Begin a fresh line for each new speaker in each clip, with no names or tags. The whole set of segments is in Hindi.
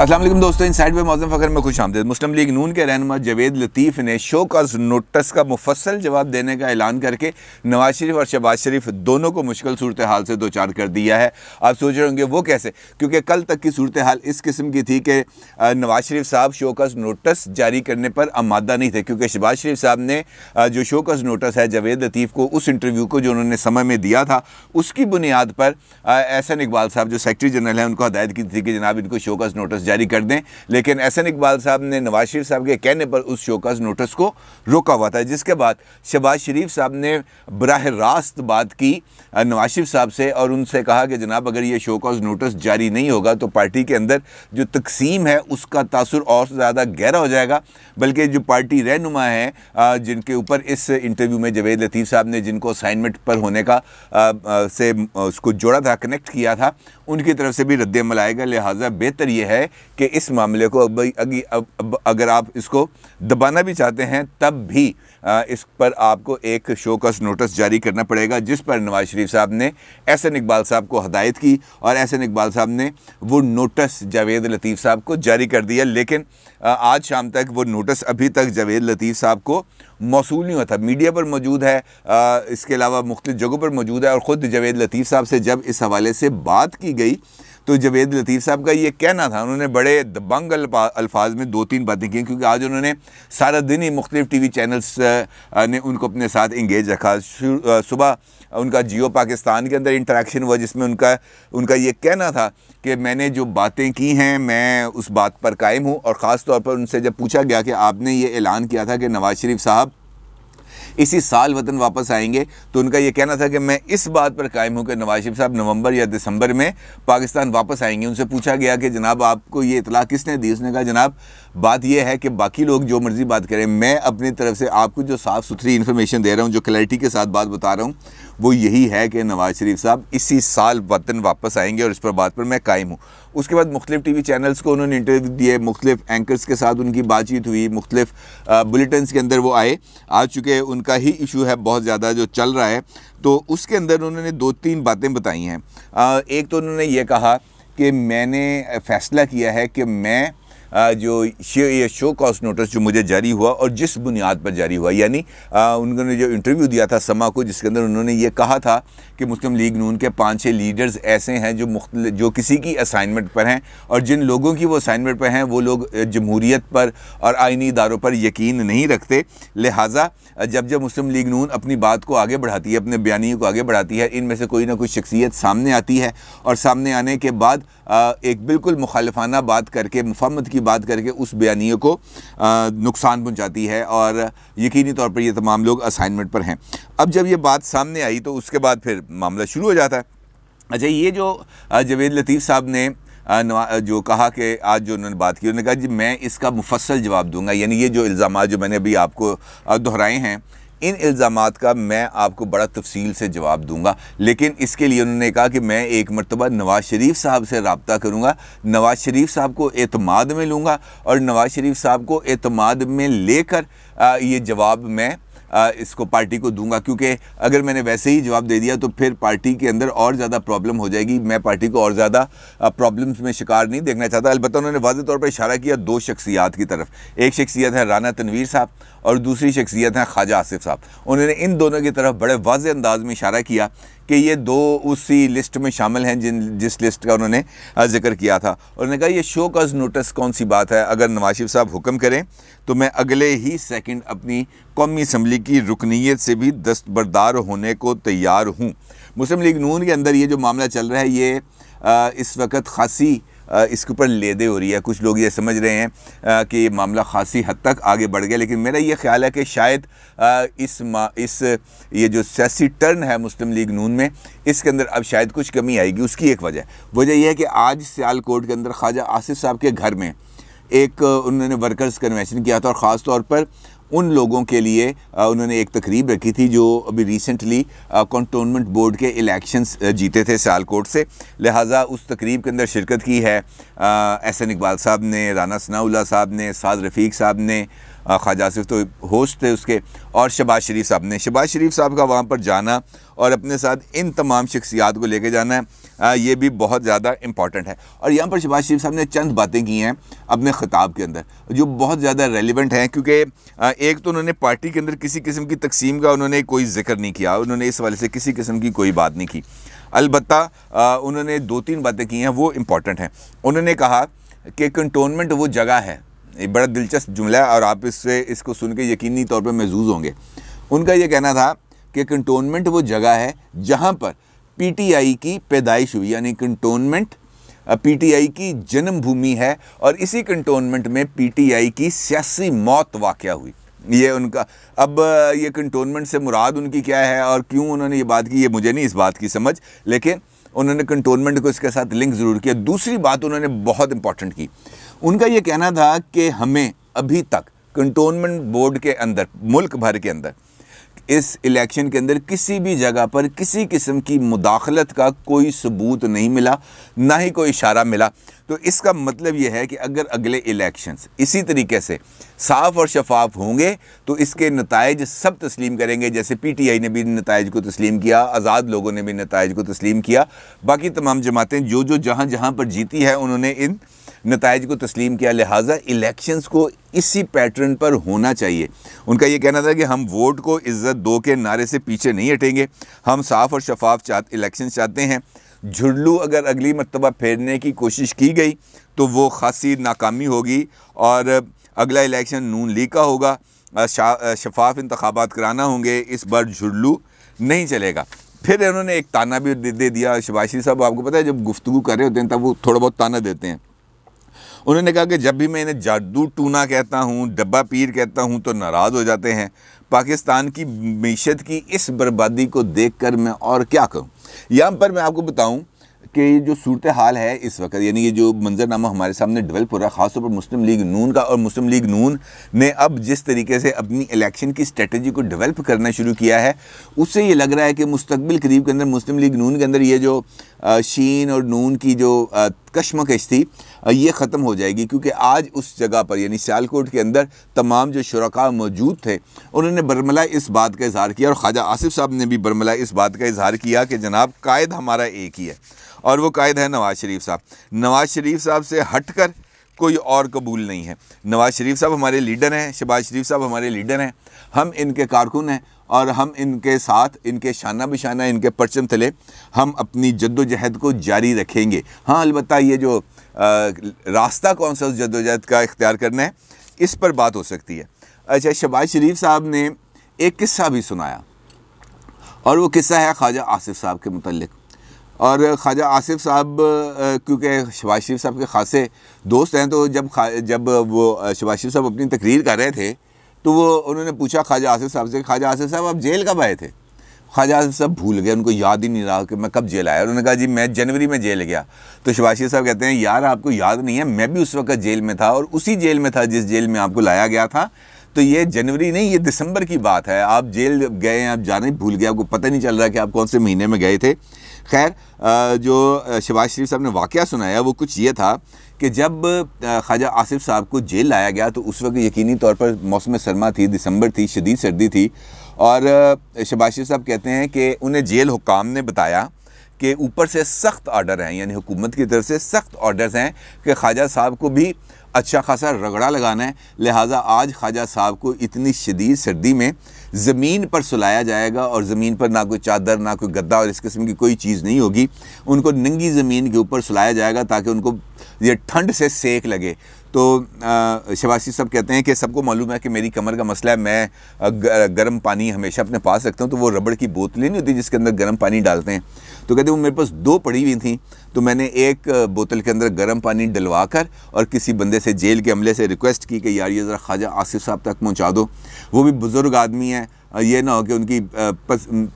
असलम दोस्तों इन साइड पर मौजम फ़खर में खुश आमदेद मुस्लिम लीग नून के रहनमा जवेद लतीफ़ ने शो काज नोटस का मुफसल जवाब देने का ऐलान करके नवाज शरीफ और शहबाज शरीफ दोनों को मुश्किल सूरत हाल से दो चार कर दिया है आप सोच रहे होंगे वो कैसे क्योंकि कल तक की सूरत हाल इस किस्म की थी कि नवाज शरीफ साहब शो नोटस जारी करने पर आमादा नहीं थे क्योंकि शहबाज शरीफ साहब ने जो शो नोटस है जवेद लतीफ़ को उस इंटरव्यू को जो उन्होंने समय में दिया था उसकी बुनियाद पर एहसन इकबाल साहब जो सेक्रटरी जनरल हैं उनको हदायत की थी कि जनाब इनको शो नोटस जारी कर दें लेकिन एस इकबाल साहब ने नवाज शरीफ साहब के कहने पर उस शोकाज नोटिस को रोका हुआ था जिसके बाद शहबाज शरीफ साहब ने बरह रास्त बात की नवाज शरीफ साहब से और उनसे कहा कि जनाब अगर ये शोकाज नोटिस जारी नहीं होगा तो पार्टी के अंदर जो तकसीम है उसका तासर और ज़्यादा गहरा हो जाएगा बल्कि जो पार्टी रहनुमा है जिनके ऊपर इस इंटरव्यू में जवेद लतीफ़ साहब ने जिनको असाइनमेंट पर होने का आ, आ, से उसको जोड़ा था कनेक्ट किया था उनकी तरफ से भी रद्दमल आएगा लिहाजा बेहतर यह है कि इस मामले को अब, अगर आप इसको दबाना भी चाहते हैं तब भी इस पर आपको एक शोकस नोटिस जारी करना पड़ेगा जिस पर नवाज शरीफ साहब ने एस एन इकबाल साहब को हदायत की और एस एन इकबाल साहब ने वो नोटिस जावेद लतीफ़ साहब को जारी कर दिया लेकिन आज शाम तक वो नोटिस अभी तक जावेद लतीफ़ साहब को मौसू नहीं हुआ था मीडिया पर मौजूद है इसके अलावा मुख्त जगहों पर मौजूद है और ख़ुद जावेद लतीफ़ साहब से जब इस हवाले से बात की गई तो जवेद लतीफ़ साहब का ये कहना था उन्होंने बड़े दबंग अल्फाज में दो तीन बातें की क्योंकि आज उन्होंने सारा दिन ही मुख्तलिफ़ टी वी चैनल्स ने उनको अपने साथ इंगेज रखा सुबह उनका जियो पाकिस्तान के अंदर इंटरेक्शन हुआ जिसमें उनका उनका ये कहना था कि मैंने जो बातें की हैं मैं उस बात पर कायम हूँ और ख़ास तौर पर उनसे जब पूछा गया कि आपने ये ऐलान किया था कि नवाज़ शरीफ साहब इसी साल वतन वापस आएंगे तो उनका यह कहना था कि मैं इस बात पर कायम हूँ कि नवाज शरीफ साहब नवंबर या दिसंबर में पाकिस्तान वापस आएंगे उनसे पूछा गया कि जनाब आपको ये इतला किसने दी उसने कहा जनाब बात यह है कि बाकी लोग जो मर्ज़ी बात करें मैं अपनी तरफ से आपको जो साफ़ सुथरी इन्फॉर्मेशन दे रहा हूँ जो क्लैरिटी के साथ बात बता रहा हूँ वो यही है कि नवाज शरीफ साहब इसी साल वतन वापस आएंगे और इस पर बात पर मैं कायम हूँ उसके बाद मुख्तफ टी वी चैनल्स को उन्होंने इंटरव्यू दिए मुख्तफ एंकर्स के साथ उनकी बातचीत हुई मुख्तफ बुलेटिन के अंदर वो आए आ चुके उनका ही इशू है बहुत ज़्यादा जो चल रहा है तो उसके अंदर उन्होंने दो तीन बातें बताई हैं एक तो उन्होंने ये कहा कि मैंने फ़ैसला किया है कि मैं जो ये शो कॉस्ट नोटिस जो मुझे जारी हुआ और जिस बुनियाद पर जारी हुआ यानी उन्होंने जो इंटरव्यू दिया था समा को जिसके अंदर उन्होंने ये कहा था कि मुस्लिम लीग नून के पाँच छः लीडर्स ऐसे हैं जो मुख्त जो किसी की असाइनमेंट पर हैं और जिन लोगों की वो असाइनमेंट पर हैं वो लोग जमहूरीत पर और आइनी इदारों पर यकीन नहीं रखते लिहाजा जब जब मुस्लिम लीग नून अपनी बात को आगे बढ़ाती है अपने बयानी को आगे बढ़ाती है इनमें से कोई ना कोई शख्सियत सामने आती है और सामने आने के बाद एक बिल्कुल मुखालफाना बात करके मुफामत की की बात करके उस बयानी को नुकसान पहुंचाती है और यकीनी तौर पर ये तमाम लोग असाइनमेंट पर हैं अब जब ये बात सामने आई तो उसके बाद फिर मामला शुरू हो जाता है अच्छा ये जो जवेद लतीफ़ साहब ने जो कहा कि आज जो उन्होंने बात की उन्होंने कहा जी मैं इसका मुफसल जवाब दूंगा यानी ये जो इल्ज़ाम जो मैंने अभी आपको दोहराए हैं इन इल्ज़ाम का मैं आपको बड़ा तफसील से जवाब दूंगा लेकिन इसके लिए उन्होंने कहा कि मैं एक मरतबा नवाज़ शरीफ साहब से रबता करूँगा नवाज़ शरीफ साहब को अतमाद में लूँगा और नवाज़ शरीफ साहब को अतमाद में लेकर ये जवाब मैं इसको पार्टी को दूंगा क्योंकि अगर मैंने वैसे ही जवाब दे दिया तो फिर पार्टी के अंदर और ज़्यादा प्रॉब्लम हो जाएगी मैं पार्टी को और ज़्यादा प्रॉब्लम्स में शिकार नहीं देखना चाहता अलबत्त उन्होंने वाजे तौर पर इशारा किया दो शख्सियात की तरफ एक शख्सियत है राना तनवीर साहब और दूसरी शख्सियत हैं ख्वाजा आसिफ साहब उन्होंने इन दोनों की तरफ बड़े वाज अंदाज में इशारा किया कि ये दो उसी लिस्ट में शामिल हैं जिन जिस लिस्ट का उन्होंने जिक्र किया था उन्होंने कहा ये शो काज नोटिस कौन सी बात है अगर नवाज शरीफ साहब हुक्म करें तो मैं अगले ही सेकंड अपनी कौमी असम्बली की रुकनीत से भी दस्तबरदार होने को तैयार हूँ मुस्लिम लीग नून के अंदर ये जो मामला चल रहा है ये आ, इस वक्त खासी इसके ऊपर लेदे हो रही है कुछ लोग ये समझ रहे हैं कि ये मामला खासी हद तक आगे बढ़ गया लेकिन मेरा ये ख्याल है कि शायद इस इस ये जो सियासी टर्न है मुस्लिम लीग नून में इसके अंदर अब शायद कुछ कमी आएगी उसकी एक वजह वजह यह है कि आज सियालकोट के अंदर ख्वाजा आसिफ साहब के घर में एक उन्होंने वर्कर्स कन्वेंशन किया था और ख़ास तौर पर उन लोगों के लिए उन्होंने एक तकरीब रखी थी जो अभी रिसेंटली कंटोनमेंट बोर्ड के इलेक्शंस जीते थे सालकोट से लिहाजा उस तकरीब के अंदर शिरकत की है एहसन इकबाल साहब ने राना सनाउल्ला साहब ने साद रफ़ीक साहब ने ख्वाजा आसिफ तो होस्ट थे उसके और शबाज शरीफ साहब ने शबाज शरीफ साहब का वहाँ पर जाना और अपने साथ इन तमाम शख्सियात को लेके जाना है ये भी बहुत ज़्यादा इंपॉर्टेंट है और यहाँ पर शबाज शरीफ साहब ने चंद बातें की हैं अपने ख़िताब के अंदर जो बहुत ज़्यादा रेलिवेंट हैं क्योंकि एक तो उन्होंने पार्टी के अंदर किसी किस्म की तकसीम का उन्होंने कोई जिक्र नहीं किया उन्होंने इस हवाले से किसी किस्म की कोई बात नहीं की अलबत् उन्होंने दो तीन बातें की हैं वो इम्पॉर्टेंट हैं उन्होंने कहा कि कंटोनमेंट वो जगह है ये बड़ा दिलचस्प जुमला है और आप इससे इसको सुन के यकीनी तौर पर महजूज़ होंगे उनका ये कहना था कि कंटोनमेंट वो जगह है जहाँ पर पीटीआई की पैदाइश हुई यानी कंटोनमेंट पीटीआई की जन्मभूमि है और इसी कंटोनमेंट में पीटीआई की सियासी मौत वाक़ हुई ये उनका अब ये कंटोनमेंट से मुराद उनकी क्या है और क्यों उन्होंने ये बात की ये मुझे नहीं इस बात की समझ लेकिन उन्होंने कंटोनमेंट को इसके साथ लिंक ज़रूर किया दूसरी बात उन्होंने बहुत इंपॉर्टेंट की उनका ये कहना था कि हमें अभी तक कंटोनमेंट बोर्ड के अंदर मुल्क भर के अंदर इस इलेक्शन के अंदर किसी भी जगह पर किसी किस्म की मुदाखलत का कोई सबूत नहीं मिला ना ही कोई इशारा मिला तो इसका मतलब यह है कि अगर अगले इलेक्शंस इसी तरीके से साफ और शफाफ होंगे तो इसके नतज सब तस्लीम करेंगे जैसे पी टी आई ने भी नतज को तस्लीम किया आज़ाद लोगों ने भी नतज को तस्लीम किया बाकी तमाम जमातें जो जो जहाँ जहाँ पर जीती है उन्होंने इन नतज को तस्लीम किया लिहाजा इलेक्शंस को इसी पैटर्न पर होना चाहिए उनका यह कहना था कि हम वोट को इज़्ज़त दो के नारे से पीछे नहीं हटेंगे हम साफ़ और शफाफ चाह इलेक्शन चाहते हैं झुड़लू अगर अगली मरतबा फेरने की कोशिश की गई तो वो खासी नाकामी होगी और अगला इलेक्शन नून लीग का होगा शफाफ इंतबात कराना होंगे इस बार झुड़लू नहीं चलेगा फिर इन्होंने एक ताना भी दे दिया शबाशी साहब आपको पता है जब गुफ्तु कर रहे होते हैं तब वो थोड़ा बहुत ताना देते हैं उन्होंने कहा कि जब भी मैं इन्हें जादू टूना कहता हूँ डब्बा पीर कहता हूँ तो नाराज़ हो जाते हैं पाकिस्तान की मीशत की इस बर्बादी को देख कर मैं और क्या कहूँ यहाँ पर मैं आपको बताऊँ कि जो सूरत हाल है इस वक्त यानी ये जो मंजरनामा हमारे सामने डेवलप हो रहा है ख़ासतौर पर मुस्लिम लीग नून का और मुस्लिम लीग नून ने अब जिस तरीके से अपनी इलेक्शन की स्ट्रेटजी को डेवलप करना शुरू किया है उससे ये लग रहा है कि मुस्तबिल करीब के अंदर मुस्लिम लीग नून के अंदर ये जो शीन और नून की जो कश्मकश थी ये ख़त्म हो जाएगी क्योंकि आज उस जगह पर यानी सियालकोट के अंदर तमाम जो शुरा मौजूद थे उन्होंने बरमला इस बात का इजहार किया और ख्वाजा आसिफ साहब ने भी बरमला इस बात का इजहार किया कि जनाब कायद हमारा एक ही है और वो कायद है नवाज़ शरीफ साहब नवाज़ शरीफ साहब से हट कर कोई और कबूल नहीं है नवाज़ शरीफ साहब हमारे लीडर हैं शबाज शरीफ साहब हमारे लीडर हैं हम इनके कारकुन हैं और हम इनके साथ इनके शाना बिशाना इनके परचम तले हम अपनी जद्दोजहद को जारी रखेंगे हाँ अलबत् ये जो आ, रास्ता कौन सा उस जद्दोजहद का इख्तियार करना है इस पर बात हो सकती है अच्छा शबाज शरीफ साहब ने एक किस्सा भी सुनाया और वो किस्सा है ख्वाजा आसिफ साहब के मतलब और ख्वाजा आसिफ साहब क्योंकि शबाज शरीफ साहब के खासे दोस्त हैं तो जब जब वो शबाज शरीफ साहब अपनी तकरीर कर रहे थे तो वो उन्होंने पूछा ख्वाजा आसिफ साहब से ख्वाजा आसिफ साहब आप जेल कब आए थे ख्वाजा आसिफ साहब भूल गए उनको याद ही नहीं रहा कि मैं कब जेल आया उन्होंने कहा जी मैं जनवरी में जेल गया तो शबाज शरीफ साहब कहते हैं यार आपको याद नहीं है मैं भी उस वक्त जेल में था और उसी जेल में था जिस जेल में आपको लाया गया था तो ये जनवरी नहीं ये दिसंबर की बात है आप जेल गए आप जाने भूल गए आपको पता नहीं चल रहा कि आप कौन से महीने में गए थे खैर जो शबाज शरीफ साहब ने वाक़ सुनाया वो कुछ ये था कि जब ख्वाजा आसिफ साहब को जेल लाया गया तो उस वक्त यकीनी तौर पर मौसम सरमा थी दिसंबर थी शदीद सर्दी थी और शबाज शरीफ साहब कहते हैं कि उन्हें जेल हुकाम ने बताया के ऊपर से सख्त ऑर्डर हैं यानी हुकूमत की तरफ से सख्त ऑर्डर हैं कि ख्वाजा साहब को भी अच्छा खासा रगड़ा लगाना है लिहाजा आज ख्वाजा साहब को इतनी शदीद सर्दी में ज़मीन पर सुलाया जाएगा और ज़मीन पर ना कोई चादर ना कोई गद्दा और इस किस्म की कोई चीज़ नहीं होगी उनको नंगी ज़मीन के ऊपर सुलाया जाएगा ताकि उनको ये ठंड से सेक लगे तो शबाशी साहब कहते हैं कि सबको मालूम है कि मेरी कमर का मसला है मैं गर्म पानी हमेशा अपने पास रखता हूँ तो वो रबड़ की बोतलें नहीं होती जिसके अंदर गर्म पानी डालते हैं तो कहते हैं वो मेरे पास दो पड़ी हुई थी तो मैंने एक बोतल के अंदर गर्म पानी डलवा कर और किसी बंदे से जेल के अमले से रिक्वेस्ट की कि यार ये ज़रा ख्वाजा आसिफ साहब तक पहुँचा दो वो भी बुज़ुर्ग आदमी हैं ये ना हो कि उनकी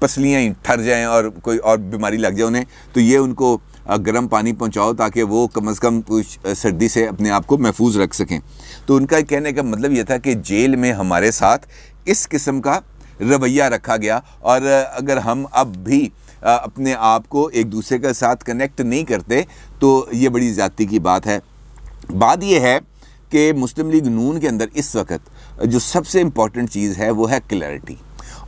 पसलियाँ ही ठर जाएँ और कोई और बीमारी लग जाए उन्हें तो ये उनको गर्म पानी पहुंचाओ ताकि वो कम से कम कुछ सर्दी से अपने आप को महफूज रख सकें तो उनका कहने का मतलब ये था कि जेल में हमारे साथ इस किस्म का रवैया रखा गया और अगर हम अब भी अपने आप को एक दूसरे के साथ कनेक्ट नहीं करते तो ये बड़ी ज़्यादती की बात है बात यह है कि मुस्लिम लीग नून के अंदर इस वक्त जो सबसे इम्पॉर्टेंट चीज़ है वो है क्लैरिटी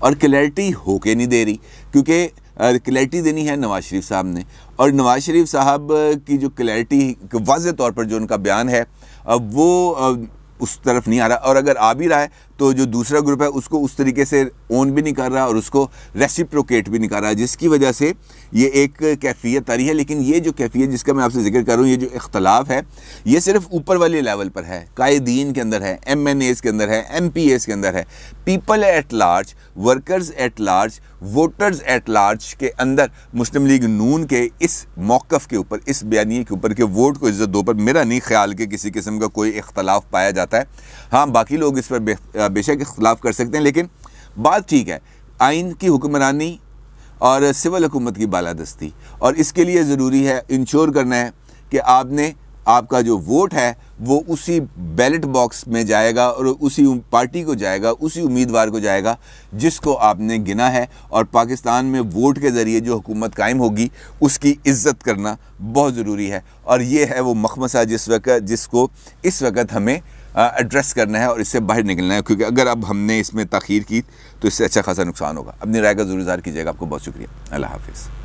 और क्लैरिटी होके नहीं दे रही क्योंकि क्लैरिटी देनी है नवाज़ शरीफ साहब ने और नवाज़ शरीफ साहब की जो क्लैरिटी वाज तौर पर जो उनका बयान है वो उस तरफ नहीं आ रहा और अगर आ भी रहा है तो जो दूसरा ग्रुप है उसको उस तरीके से ओन भी नहीं कर रहा और उसको रेसिप्रोकेट भी नहीं कर रहा जिसकी वजह से ये एक कैफियत आ रही है लेकिन ये जो कैफियत जिसका मैं आपसे जिक्र कर रहा हूँ ये जो इख्तलाफ है ये सिर्फ ऊपर वाले लेवल पर है कायदीन के अंदर है एम एन एज़ के अंदर है एम पी एज़ के अंदर है people at large workers at large voters at large के अंदर मुस्लिम लीग नून के इस मौक़ के ऊपर इस बयानी के ऊपर के वोट को इज्जत दो पर मेरा नहीं ख्याल कि किसी किस्म का कोई इख्तलाफ पाया जाता है हाँ बाकी लोग इस पर बेशक इख्तलाफ कर सकते हैं लेकिन बात ठीक है आइन की हुक्मरानी और सिविल हुकूमत की बालादस्ती और इसके लिए ज़रूरी है इंश्योर करना है कि आपने आपका जो वोट है वो उसी बैलेट बॉक्स में जाएगा और उसी पार्टी को जाएगा उसी उम्मीदवार को जाएगा जिसको आपने गिना है और पाकिस्तान में वोट के ज़रिए जो हुकूमत कायम होगी उसकी इज्जत करना बहुत ज़रूरी है और ये है वो मखमसा जिस वक्त जिसको इस वक्त हमें एड्रेस करना है और इससे बाहर निकलना है क्योंकि अगर अब हमने इसमें तखीर की तो इससे अच्छा खासा नुकसान होगा अपनी राय का जरूर ज़ाहिर कीजिएगा आपको बहुत शुक्रिया अल्लाह हाफिज़